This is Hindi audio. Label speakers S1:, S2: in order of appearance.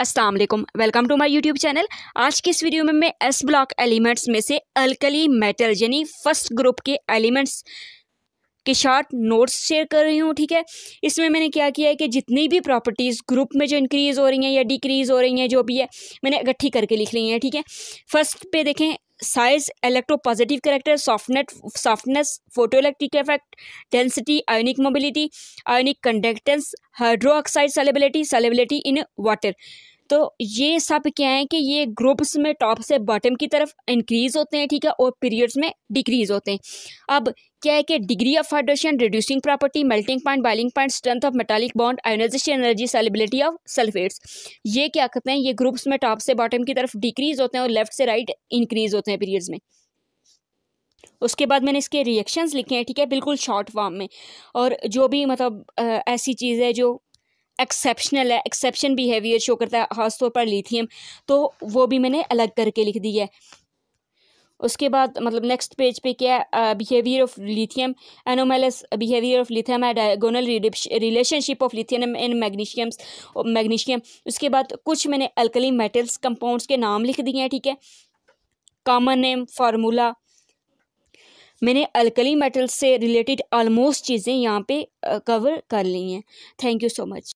S1: अस्सलाम वालेकुम welcome to my YouTube channel आज की इस वीडियो में मैं एस ब्लॉक एलिमेंट्स में से अल्कली मेटल यानी फर्स्ट ग्रुप के एलिमेंट्स के शॉर्ट नोट्स शेयर कर रही हूँ ठीक है इसमें मैंने क्या किया है कि जितनी भी प्रॉपर्टीज़ ग्रुप में जो इंक्रीज़ हो रही हैं या डिक्रीज़ हो रही हैं जो भी है मैंने इकट्ठी करके लिख ली हैं ठीक है फर्स्ट पे देखें size electropositive character softness softness photoelectric effect density ionic mobility ionic conductance oxide solubility solubility in water तो ये सब क्या है कि ये ग्रुप्स में टॉप से बॉटम की तरफ इंक्रीज होते हैं ठीक है और पीरियड्स में डिक्रीज होते हैं अब क्या है कि degree of hydration reducing property melting point boiling point strength of metallic bond ionization energy solubility of sulphates ये क्या कहते हैं ये ग्रुप्स में टॉप से बॉटम की तरफ डिक्रीज होते हैं और लेफ्ट से राइट इंक्रीज होते हैं पीरियड्स में उसके बाद मैंने इसके रिएक्शंस लिखे हैं ठीक है बिल्कुल शॉर्ट फॉर्म में और जो भी मतलब ऐसी चीज़ है जो एक्सेप्शनल है एक्सेप्शन बिहेवियर शो करता है खासतौर पर लिथियम तो वो भी मैंने अलग करके लिख दी है उसके बाद मतलब नेक्स्ट पेज पे क्या है behaviour of lithium anomalous behaviour of lithium है diagonal relationship of lithium and magnesiums magnesium उसके बाद कुछ मैंने अल्कली मेटल्स कंपाउंड्स के नाम लिख दिए हैं ठीक है कॉमन नेम फार्मूला मैंने अल्कली मेटल्स से रिलेटेड ऑलमोस्ट चीज़ें यहाँ पे कवर uh, कर ली हैं थैंक यू सो मच